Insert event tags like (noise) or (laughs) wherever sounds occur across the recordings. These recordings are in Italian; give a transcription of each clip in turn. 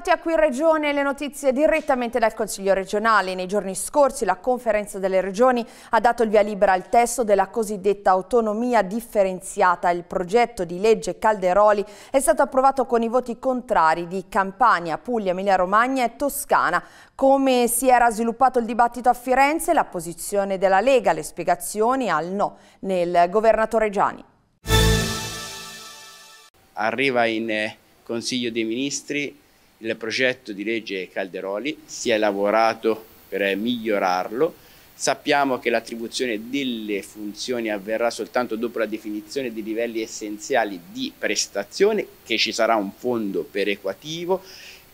Ritrovate a qui in Regione le notizie direttamente dal Consiglio regionale. Nei giorni scorsi la conferenza delle regioni ha dato il via libera al testo della cosiddetta autonomia differenziata. Il progetto di legge Calderoli è stato approvato con i voti contrari di Campania, Puglia, Emilia Romagna e Toscana. Come si era sviluppato il dibattito a Firenze, la posizione della Lega, le spiegazioni al no nel governatore Gianni. Arriva in eh, Consiglio dei Ministri il progetto di legge Calderoli si è lavorato per migliorarlo. Sappiamo che l'attribuzione delle funzioni avverrà soltanto dopo la definizione dei livelli essenziali di prestazione, che ci sarà un fondo perequativo,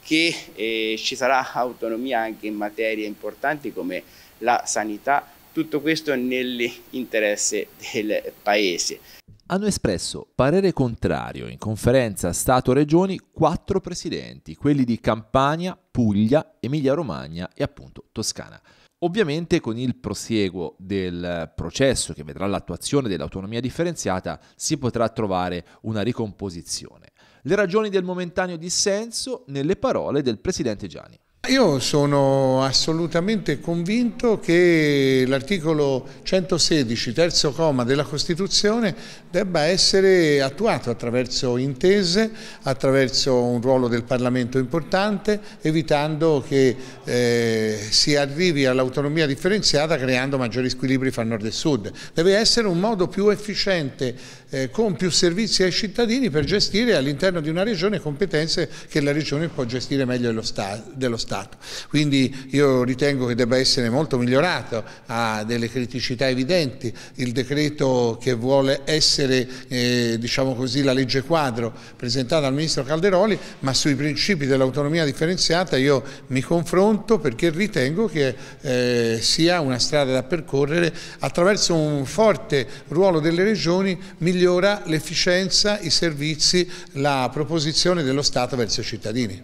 che eh, ci sarà autonomia anche in materie importanti come la sanità, tutto questo nell'interesse del Paese hanno espresso parere contrario in conferenza Stato-Regioni quattro presidenti, quelli di Campania, Puglia, Emilia-Romagna e appunto Toscana. Ovviamente con il prosieguo del processo che vedrà l'attuazione dell'autonomia differenziata si potrà trovare una ricomposizione. Le ragioni del momentaneo dissenso nelle parole del presidente Gianni. Io sono assolutamente convinto che l'articolo 116, terzo comma della Costituzione debba essere attuato attraverso intese, attraverso un ruolo del Parlamento importante, evitando che eh, si arrivi all'autonomia differenziata creando maggiori squilibri fra nord e sud. Deve essere un modo più efficiente eh, con più servizi ai cittadini per gestire all'interno di una regione competenze che la regione può gestire meglio dello, sta dello Stato. Quindi io ritengo che debba essere molto migliorato, ha delle criticità evidenti, il decreto che vuole essere eh, diciamo così, la legge quadro presentata dal Ministro Calderoli, ma sui principi dell'autonomia differenziata io mi confronto perché ritengo che eh, sia una strada da percorrere attraverso un forte ruolo delle regioni migliorando migliora l'efficienza, i servizi, la proposizione dello Stato verso i cittadini.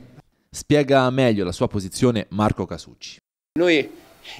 Spiega meglio la sua posizione Marco Casucci. Noi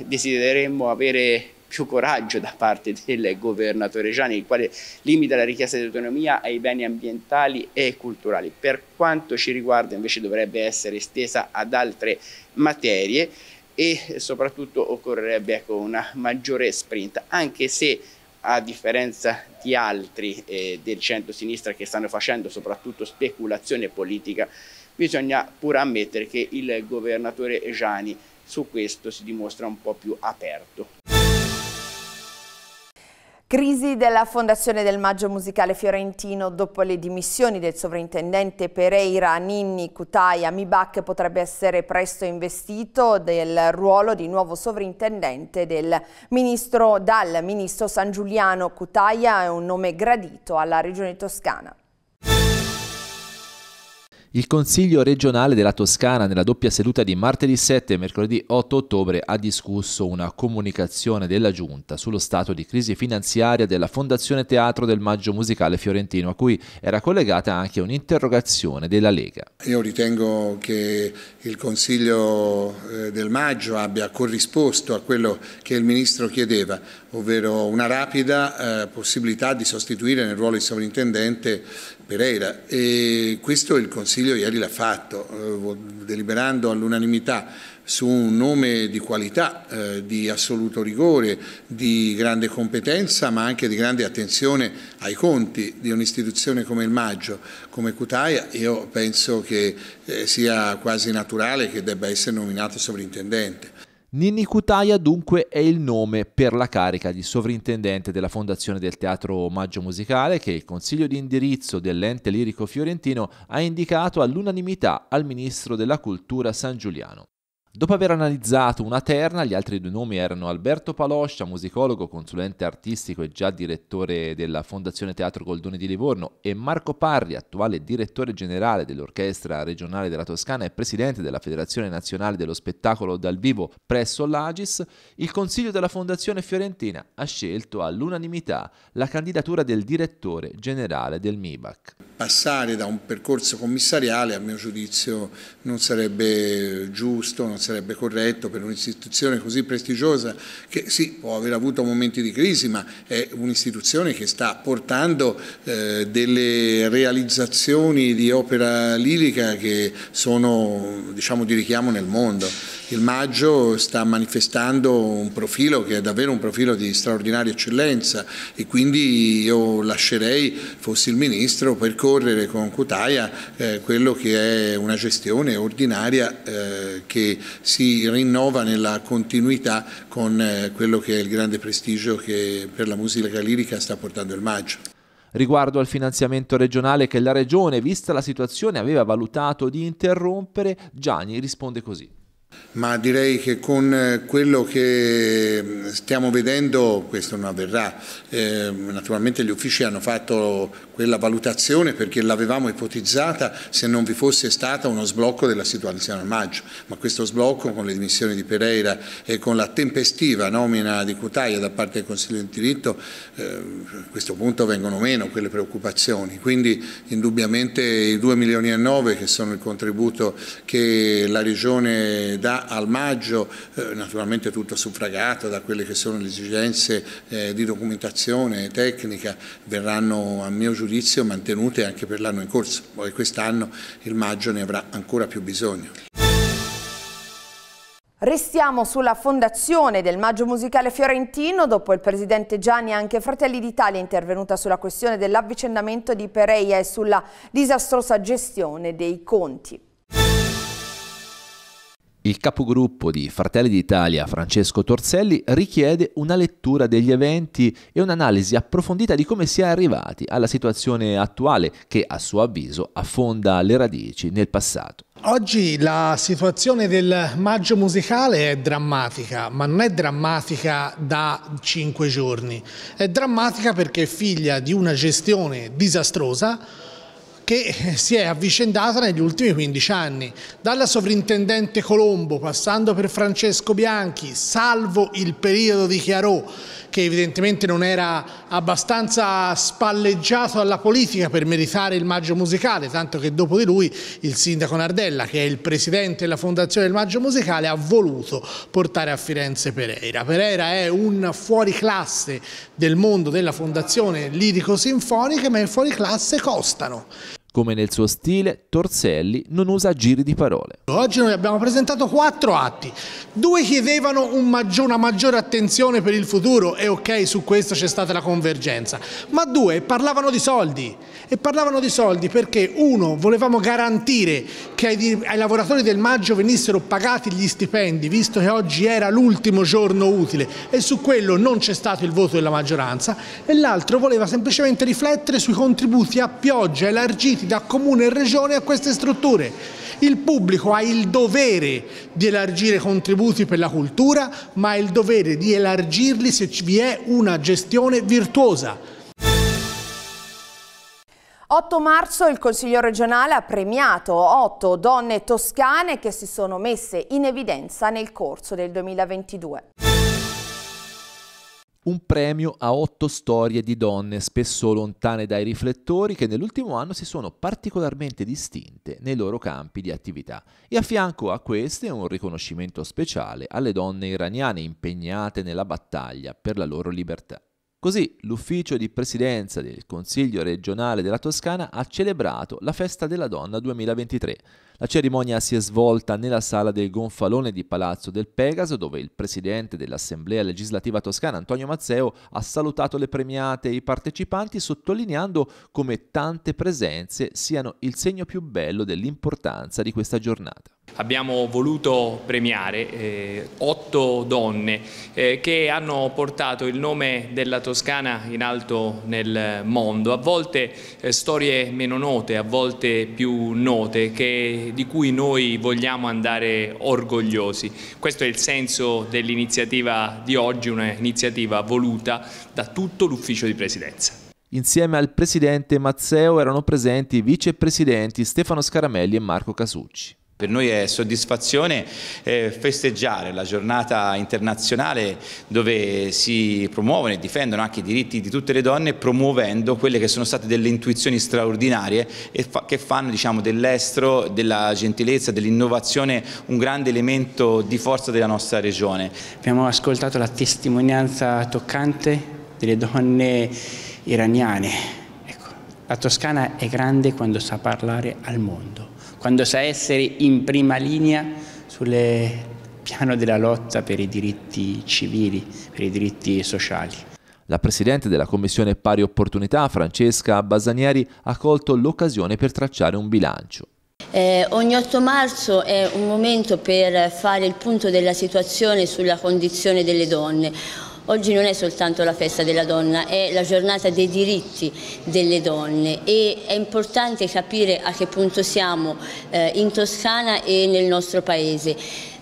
desidereremmo avere più coraggio da parte del governatore Gianni, il quale limita la richiesta di autonomia ai beni ambientali e culturali. Per quanto ci riguarda invece dovrebbe essere estesa ad altre materie e soprattutto occorrerebbe ecco, una maggiore sprint, anche se a differenza di altri eh, del centro-sinistra che stanno facendo soprattutto speculazione politica, bisogna pure ammettere che il governatore Gianni su questo si dimostra un po' più aperto. Crisi della Fondazione del Maggio Musicale Fiorentino dopo le dimissioni del sovrintendente Pereira Ninni Cutaia Mibac potrebbe essere presto investito del ruolo di nuovo sovrintendente del ministro, dal ministro San Giuliano Cutaia è un nome gradito alla regione toscana. Il Consiglio regionale della Toscana nella doppia seduta di martedì 7 e mercoledì 8 ottobre ha discusso una comunicazione della Giunta sullo stato di crisi finanziaria della Fondazione Teatro del Maggio Musicale Fiorentino, a cui era collegata anche un'interrogazione della Lega. Io ritengo che il Consiglio eh, del Maggio abbia corrisposto a quello che il Ministro chiedeva, ovvero una rapida eh, possibilità di sostituire nel ruolo di sovrintendente Pereira. E questo il Consiglio ieri l'ha fatto, eh, deliberando all'unanimità su un nome di qualità, eh, di assoluto rigore, di grande competenza, ma anche di grande attenzione ai conti di un'istituzione come il Maggio, come Cutaia. Io penso che eh, sia quasi naturale che debba essere nominato sovrintendente. Ninni Cutaia dunque è il nome per la carica di sovrintendente della Fondazione del Teatro Omaggio Musicale che il Consiglio di indirizzo dell'ente lirico fiorentino ha indicato all'unanimità al Ministro della Cultura San Giuliano. Dopo aver analizzato una terna, gli altri due nomi erano Alberto Paloscia, musicologo, consulente artistico e già direttore della Fondazione Teatro Goldoni di Livorno, e Marco Parri, attuale direttore generale dell'Orchestra Regionale della Toscana e presidente della Federazione Nazionale dello Spettacolo dal Vivo presso l'Agis, il Consiglio della Fondazione Fiorentina ha scelto all'unanimità la candidatura del direttore generale del MIBAC. Passare da un percorso commissariale, a mio giudizio, non sarebbe giusto, non sarebbe corretto per un'istituzione così prestigiosa che sì, può aver avuto momenti di crisi, ma è un'istituzione che sta portando eh, delle realizzazioni di opera lirica che sono diciamo, di richiamo nel mondo il Maggio sta manifestando un profilo che è davvero un profilo di straordinaria eccellenza e quindi io lascerei, fossi il Ministro, percorrere con Cutaia eh, quello che è una gestione ordinaria eh, che si rinnova nella continuità con eh, quello che è il grande prestigio che per la musica lirica sta portando il Maggio. Riguardo al finanziamento regionale che la Regione, vista la situazione, aveva valutato di interrompere, Gianni risponde così ma direi che con eh, quello che mm, stiamo vedendo questo non avverrà. Eh, naturalmente gli uffici hanno fatto quella valutazione perché l'avevamo ipotizzata se non vi fosse stato uno sblocco della situazione a maggio, ma questo sblocco con le dimissioni di Pereira e con la tempestiva nomina di Cutaia da parte del Consiglio di diritto, eh, a questo punto vengono meno quelle preoccupazioni. Quindi indubbiamente i 2 milioni e 9 che sono il contributo che la Regione dà da al maggio, eh, naturalmente tutto suffragato da quelle che sono le esigenze eh, di documentazione tecnica, verranno a mio giudizio mantenute anche per l'anno in corso, poi quest'anno il maggio ne avrà ancora più bisogno. Restiamo sulla fondazione del Maggio Musicale Fiorentino, dopo il presidente Gianni anche Fratelli d'Italia è intervenuta sulla questione dell'avvicendamento di Pereia e sulla disastrosa gestione dei conti. Il capogruppo di Fratelli d'Italia, Francesco Torselli, richiede una lettura degli eventi e un'analisi approfondita di come si è arrivati alla situazione attuale che, a suo avviso, affonda le radici nel passato. Oggi la situazione del maggio musicale è drammatica, ma non è drammatica da cinque giorni. È drammatica perché è figlia di una gestione disastrosa che si è avvicendata negli ultimi 15 anni, dalla sovrintendente Colombo, passando per Francesco Bianchi, salvo il periodo di Chiarò, che evidentemente non era abbastanza spalleggiato alla politica per meritare il Maggio Musicale, tanto che dopo di lui il sindaco Nardella, che è il presidente della fondazione del Maggio Musicale, ha voluto portare a Firenze Pereira. Pereira è un fuoriclasse del mondo della fondazione lirico-sinfonica, ma i fuoriclasse costano. Come nel suo stile, Torselli non usa giri di parole. Oggi noi abbiamo presentato quattro atti. Due chiedevano un maggior, una maggiore attenzione per il futuro e ok, su questo c'è stata la convergenza. Ma due parlavano di soldi e parlavano di soldi perché uno, volevamo garantire che ai, ai lavoratori del maggio venissero pagati gli stipendi, visto che oggi era l'ultimo giorno utile e su quello non c'è stato il voto della maggioranza e l'altro voleva semplicemente riflettere sui contributi a pioggia elargiti riconosciuti da comune e regione a queste strutture. Il pubblico ha il dovere di elargire contributi per la cultura, ma ha il dovere di elargirli se vi è una gestione virtuosa. 8 marzo il Consiglio regionale ha premiato 8 donne toscane che si sono messe in evidenza nel corso del 2022 un premio a otto storie di donne, spesso lontane dai riflettori, che nell'ultimo anno si sono particolarmente distinte nei loro campi di attività. E a fianco a queste un riconoscimento speciale alle donne iraniane impegnate nella battaglia per la loro libertà. Così l'ufficio di presidenza del Consiglio regionale della Toscana ha celebrato la Festa della Donna 2023 la cerimonia si è svolta nella sala del Gonfalone di Palazzo del Pegaso, dove il presidente dell'Assemblea legislativa toscana, Antonio Mazzeo, ha salutato le premiate e i partecipanti, sottolineando come tante presenze siano il segno più bello dell'importanza di questa giornata. Abbiamo voluto premiare eh, otto donne eh, che hanno portato il nome della Toscana in alto nel mondo, a volte eh, storie meno note, a volte più note, che di cui noi vogliamo andare orgogliosi. Questo è il senso dell'iniziativa di oggi, un'iniziativa voluta da tutto l'ufficio di presidenza. Insieme al presidente Mazzeo erano presenti i vicepresidenti Stefano Scaramelli e Marco Casucci. Per noi è soddisfazione eh, festeggiare la giornata internazionale dove si promuovono e difendono anche i diritti di tutte le donne promuovendo quelle che sono state delle intuizioni straordinarie e che fanno diciamo, dell'estro, della gentilezza, dell'innovazione un grande elemento di forza della nostra regione. Abbiamo ascoltato la testimonianza toccante delle donne iraniane. Ecco, la Toscana è grande quando sa parlare al mondo quando sa essere in prima linea sul piano della lotta per i diritti civili, per i diritti sociali. La Presidente della Commissione Pari Opportunità, Francesca Basanieri, ha colto l'occasione per tracciare un bilancio. Eh, ogni 8 marzo è un momento per fare il punto della situazione sulla condizione delle donne. Oggi non è soltanto la festa della donna, è la giornata dei diritti delle donne e è importante capire a che punto siamo eh, in Toscana e nel nostro paese.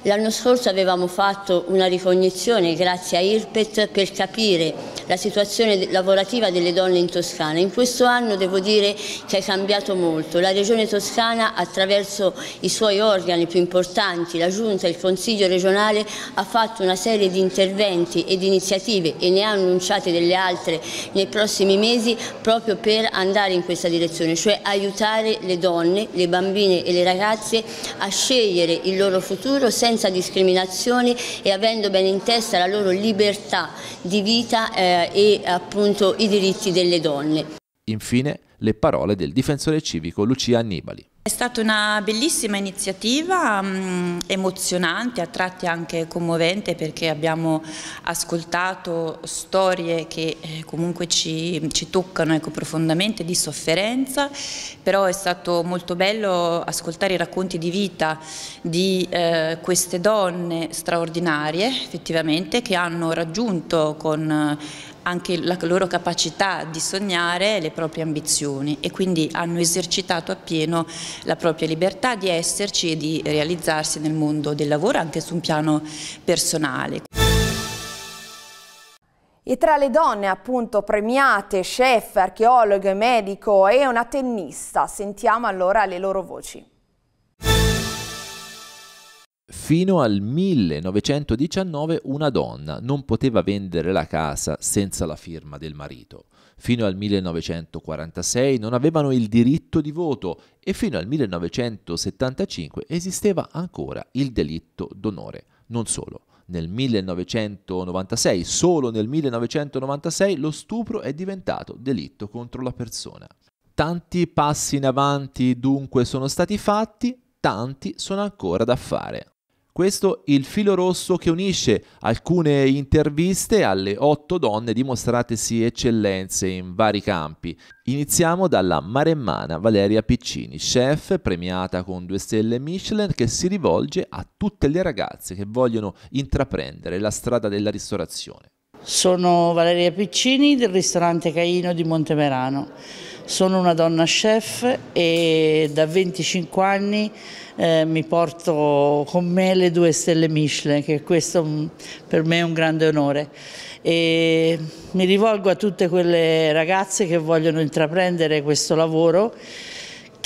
L'anno scorso avevamo fatto una ricognizione grazie a IRPET per capire la situazione lavorativa delle donne in Toscana. In questo anno devo dire che è cambiato molto. La Regione Toscana attraverso i suoi organi più importanti, la Giunta e il Consiglio regionale, ha fatto una serie di interventi e di iniziative e ne ha annunciate delle altre nei prossimi mesi proprio per andare in questa direzione, cioè aiutare le donne, le bambine e le ragazze a scegliere il loro futuro senza senza discriminazioni e avendo bene in testa la loro libertà di vita eh, e appunto i diritti delle donne. Infine, le parole del difensore civico Lucia Annibali. È stata una bellissima iniziativa, mm, emozionante, a tratti anche commovente perché abbiamo ascoltato storie che eh, comunque ci, ci toccano ecco, profondamente di sofferenza, però è stato molto bello ascoltare i racconti di vita di eh, queste donne straordinarie effettivamente che hanno raggiunto con eh, anche la loro capacità di sognare le proprie ambizioni e quindi hanno esercitato appieno la propria libertà di esserci e di realizzarsi nel mondo del lavoro anche su un piano personale. E tra le donne appunto premiate, chef, archeologo, medico e una tennista, sentiamo allora le loro voci. Fino al 1919 una donna non poteva vendere la casa senza la firma del marito. Fino al 1946 non avevano il diritto di voto e fino al 1975 esisteva ancora il delitto d'onore. Non solo, nel 1996, solo nel 1996 lo stupro è diventato delitto contro la persona. Tanti passi in avanti dunque sono stati fatti, tanti sono ancora da fare. Questo il filo rosso che unisce alcune interviste alle otto donne dimostratesi eccellenze in vari campi. Iniziamo dalla maremmana Valeria Piccini, chef premiata con due stelle Michelin, che si rivolge a tutte le ragazze che vogliono intraprendere la strada della ristorazione. Sono Valeria Piccini del ristorante Caino di Montemerano. Sono una donna chef e da 25 anni eh, mi porto con me le due stelle Michelin, che questo mm, per me è un grande onore. E mi rivolgo a tutte quelle ragazze che vogliono intraprendere questo lavoro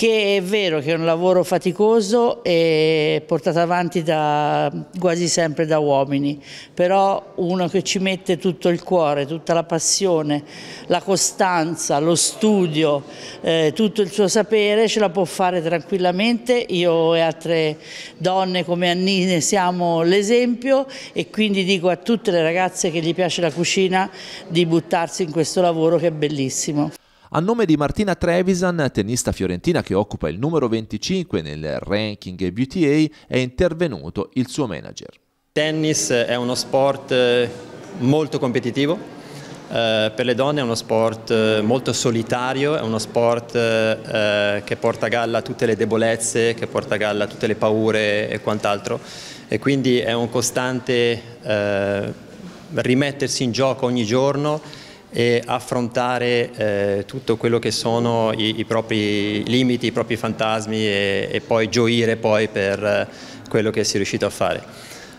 che è vero che è un lavoro faticoso e portato avanti da, quasi sempre da uomini, però uno che ci mette tutto il cuore, tutta la passione, la costanza, lo studio, eh, tutto il suo sapere ce la può fare tranquillamente, io e altre donne come Annine siamo l'esempio e quindi dico a tutte le ragazze che gli piace la cucina di buttarsi in questo lavoro che è bellissimo. A nome di Martina Trevisan, tennista fiorentina che occupa il numero 25 nel ranking BTA, è intervenuto il suo manager. Il tennis è uno sport eh, molto competitivo, eh, per le donne è uno sport eh, molto solitario, è uno sport che porta a galla tutte le debolezze, che porta a galla tutte le paure e quant'altro e quindi è un costante rimettersi in gioco ogni giorno e affrontare eh, tutto quello che sono i, i, propri limiti, i propri fantasmi e, e poi gioire poi per eh, quello che si è riuscito a fare.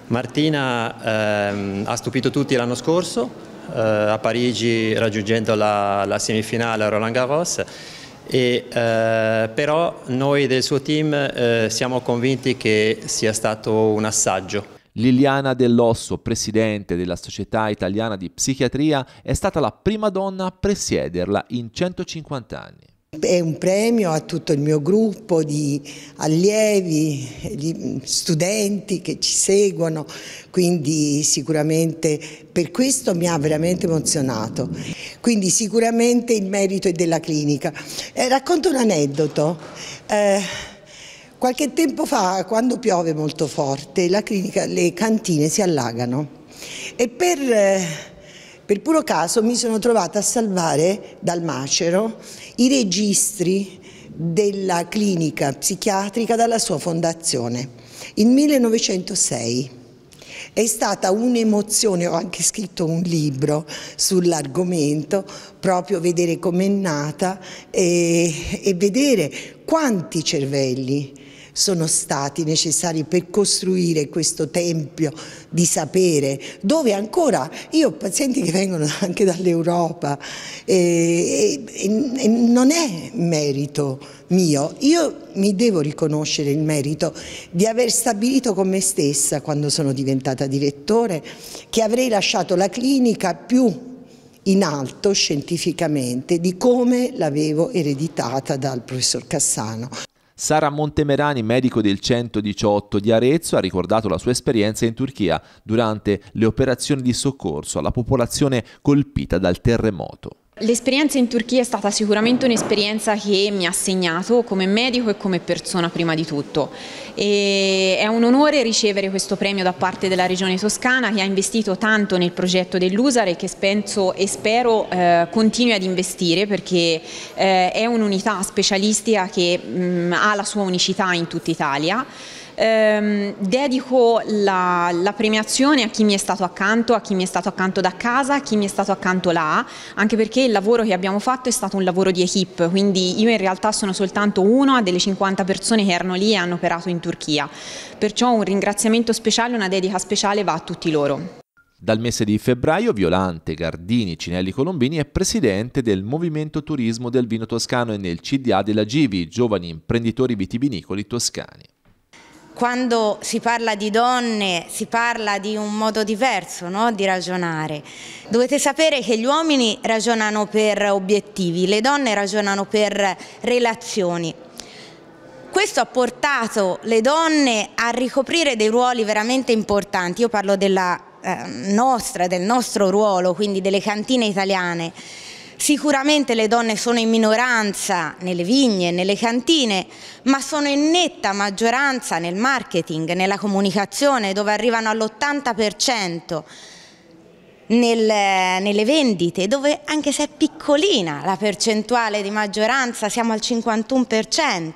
Martina ehm, ha stupito tutti l'anno scorso eh, a Parigi raggiungendo la, la semifinale a Roland Garros e, eh, però noi del suo team eh, siamo convinti che sia stato un assaggio Liliana Dell'Osso, presidente della Società Italiana di Psichiatria, è stata la prima donna a presiederla in 150 anni. È un premio a tutto il mio gruppo di allievi, di studenti che ci seguono, quindi sicuramente per questo mi ha veramente emozionato. Quindi sicuramente il merito è della clinica. Eh, racconto un aneddoto. Eh, Qualche tempo fa, quando piove molto forte, la clinica, le cantine si allagano e per, eh, per puro caso mi sono trovata a salvare dal macero i registri della clinica psichiatrica dalla sua fondazione. Il 1906 è stata un'emozione, ho anche scritto un libro sull'argomento, proprio vedere com'è nata e, e vedere quanti cervelli sono stati necessari per costruire questo tempio di sapere, dove ancora io ho pazienti che vengono (laughs) anche dall'Europa eh, e, e, e non è merito mio, io mi devo riconoscere il merito di aver stabilito con me stessa quando sono diventata direttore che avrei lasciato la clinica più in alto scientificamente di come l'avevo ereditata dal professor Cassano. Sara Montemerani, medico del 118 di Arezzo, ha ricordato la sua esperienza in Turchia durante le operazioni di soccorso alla popolazione colpita dal terremoto. L'esperienza in Turchia è stata sicuramente un'esperienza che mi ha segnato come medico e come persona prima di tutto. E è un onore ricevere questo premio da parte della Regione Toscana che ha investito tanto nel progetto dell'USAR e che penso e spero eh, continui ad investire perché eh, è un'unità specialistica che mh, mm, ha la sua unicità in tutta Italia. Ehm, dedico la, la, premiazione a chi mi è stato accanto, a chi mi è stato accanto da casa, a chi mi è stato accanto là, anche perché il lavoro che abbiamo fatto è stato un lavoro di equip, quindi io in realtà sono soltanto una delle 50 persone che erano lì e hanno operato in Turchia. Perciò un ringraziamento speciale, una dedica speciale va a tutti loro. Dal mese di febbraio Violante Gardini Cinelli Colombini è presidente del Movimento Turismo del Vino Toscano e nel CDA della Givi, Giovani Imprenditori Vitivinicoli Toscani quando si parla di donne si parla di un modo diverso no? di ragionare. Dovete sapere che gli uomini ragionano per obiettivi, le donne ragionano per relazioni. Questo ha portato le donne a ricoprire dei ruoli veramente importanti. Io parlo della eh, nostra, del nostro ruolo, quindi delle cantine italiane Sicuramente le donne sono in minoranza nelle vigne, nelle cantine, ma sono in netta maggioranza nel marketing, nella comunicazione, dove arrivano all'80%, nel, nelle vendite, dove anche se è piccolina la percentuale di maggioranza, siamo al 51%.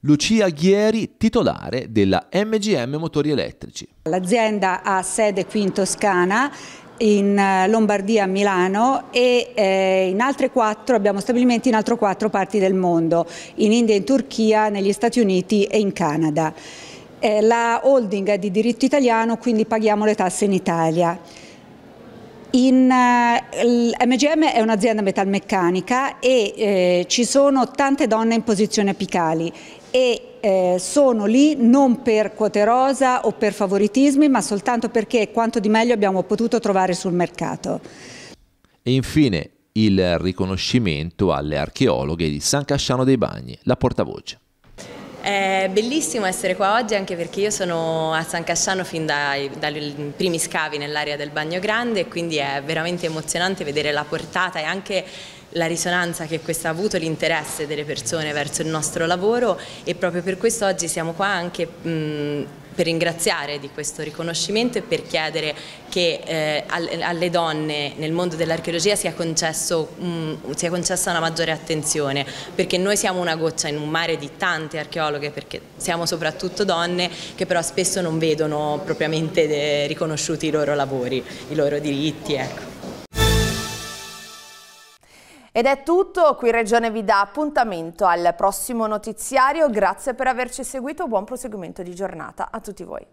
Lucia Ghieri, titolare della MGM Motori Elettrici. L'azienda ha sede qui in Toscana in eh, Lombardia, a Milano e eh, in altre quattro, abbiamo stabilimenti in altre quattro parti del mondo, in India, in Turchia, negli Stati Uniti e in Canada. Eh, la holding è di diritto italiano, quindi paghiamo le tasse in Italia. In, eh, MGM è un'azienda metalmeccanica e eh, ci sono tante donne in posizione apicali e eh, sono lì non per quote rosa o per favoritismi, ma soltanto perché quanto di meglio abbiamo potuto trovare sul mercato. E infine il riconoscimento alle archeologhe di San Casciano dei Bagni, la portavoce. È bellissimo essere qua oggi anche perché io sono a San Casciano fin dai, dai primi scavi nell'area del Bagno Grande e quindi è veramente emozionante vedere la portata e anche la risonanza che questo ha avuto, l'interesse delle persone verso il nostro lavoro e proprio per questo oggi siamo qua anche mh, per ringraziare di questo riconoscimento e per chiedere che eh, alle donne nel mondo dell'archeologia sia, sia, concessa una maggiore attenzione, perché noi siamo una goccia in un mare di tante archeologhe, perché siamo soprattutto donne che però spesso non vedono propriamente eh, riconosciuti i loro lavori, i loro diritti. Ecco. Ed è tutto, qui Regione vi dà appuntamento al prossimo notiziario, grazie per averci seguito, buon proseguimento di giornata a tutti voi.